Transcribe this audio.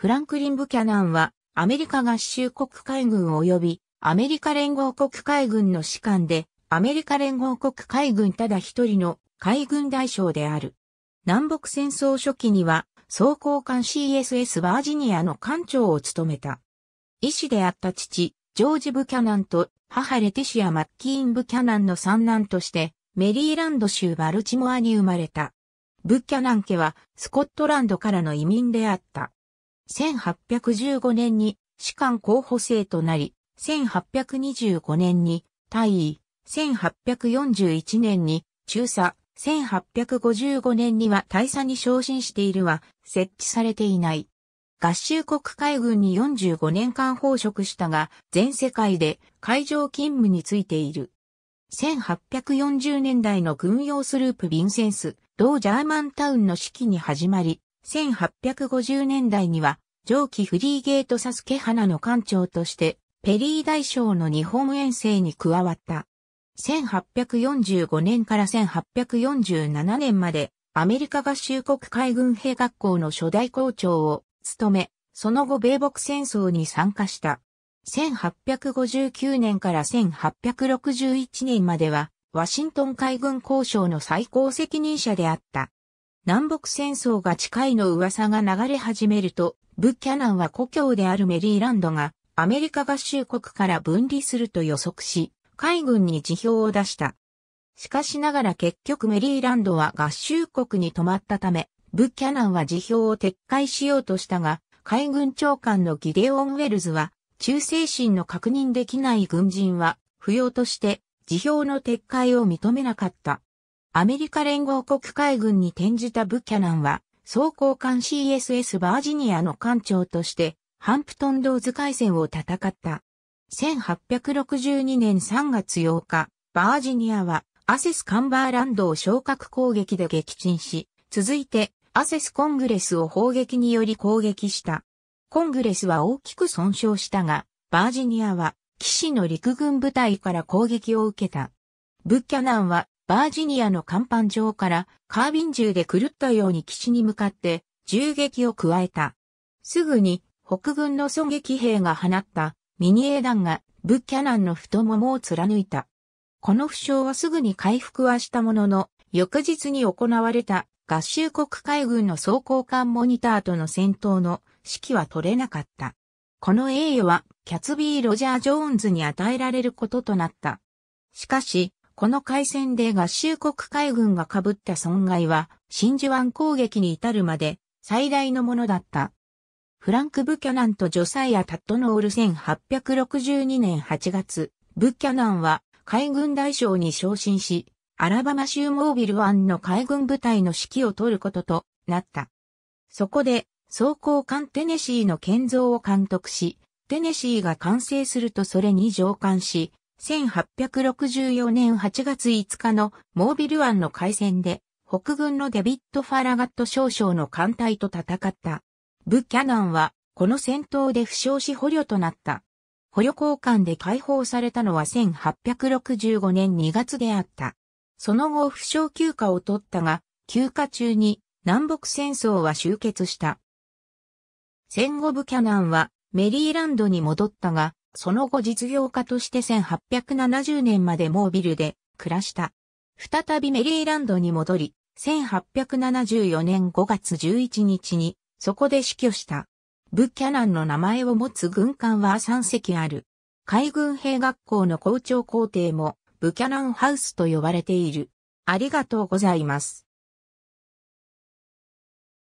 フランクリン・ブキャナンは、アメリカ合衆国海軍及び、アメリカ連合国海軍の士官で、アメリカ連合国海軍ただ一人の海軍大将である。南北戦争初期には、総高官 CSS バージニアの艦長を務めた。医師であった父、ジョージ・ブキャナンと母レティシア・マッキーン・ブキャナンの三男として、メリーランド州バルチモアに生まれた。ブッキャナン家はスコットランドからの移民であった。1815年に士官候補生となり、1825年に大尉、1841年に中佐、1855年には大佐に昇進しているは設置されていない。合衆国海軍に45年間奉職したが、全世界で海上勤務についている。1840年代の軍用スループヴィンセンス、同ジャーマンタウンの指揮に始まり、1850年代には、上記フリーゲートサスケ花の館長として、ペリー大将の日本遠征に加わった。1845年から1847年まで、アメリカ合衆国海軍兵学校の初代校長を務め、その後米北戦争に参加した。1859年から1861年までは、ワシントン海軍交渉の最高責任者であった。南北戦争が近いの噂が流れ始めると、ブッキャナンは故郷であるメリーランドがアメリカ合衆国から分離すると予測し、海軍に辞表を出した。しかしながら結局メリーランドは合衆国に止まったため、ブッキャナンは辞表を撤回しようとしたが、海軍長官のギデオン・ウェルズは、忠誠心の確認できない軍人は、不要として、辞表の撤回を認めなかった。アメリカ連合国海軍に転じたブキャナンは、総高艦 CSS バージニアの艦長として、ハンプトンローズ海戦を戦った。1862年3月8日、バージニアはアセスカンバーランドを昇格攻撃で撃沈し、続いてアセスコングレスを砲撃により攻撃した。コングレスは大きく損傷したが、バージニアは騎士の陸軍部隊から攻撃を受けた。ブッキャナンはバージニアの甲板上からカービン銃で狂ったように岸に向かって銃撃を加えた。すぐに北軍の狙撃兵が放ったミニエ弾がブッキャナンの太ももを貫いた。この負傷はすぐに回復はしたものの、翌日に行われた合衆国海軍の装甲艦モニターとの戦闘の指揮は取れなかった。この栄誉はキャツビー・ロジャー・ジョーンズに与えられることとなった。しかし、この海戦で合衆国海軍が被った損害は、真珠湾攻撃に至るまで最大のものだった。フランク・ブキャナンとジョサイア・タットノール1862年8月、ブキャナンは海軍大将に昇進し、アラバマ州モービル湾の海軍部隊の指揮を取ることとなった。そこで、装甲艦テネシーの建造を監督し、テネシーが完成するとそれに上官し、1864年8月5日のモービル湾の海戦で、北軍のデビッド・ファラガット少将の艦隊と戦った。ブ・キャナンは、この戦闘で負傷し捕虜となった。捕虜交換で解放されたのは1865年2月であった。その後負傷休暇を取ったが、休暇中に南北戦争は終結した。戦後ブキャナンはメリーランドに戻ったが、その後実業家として1870年までモービルで暮らした。再びメリーランドに戻り、1874年5月11日にそこで死去した。ブキャナンの名前を持つ軍艦は3隻ある。海軍兵学校の校長校庭もブキャナンハウスと呼ばれている。ありがとうございます。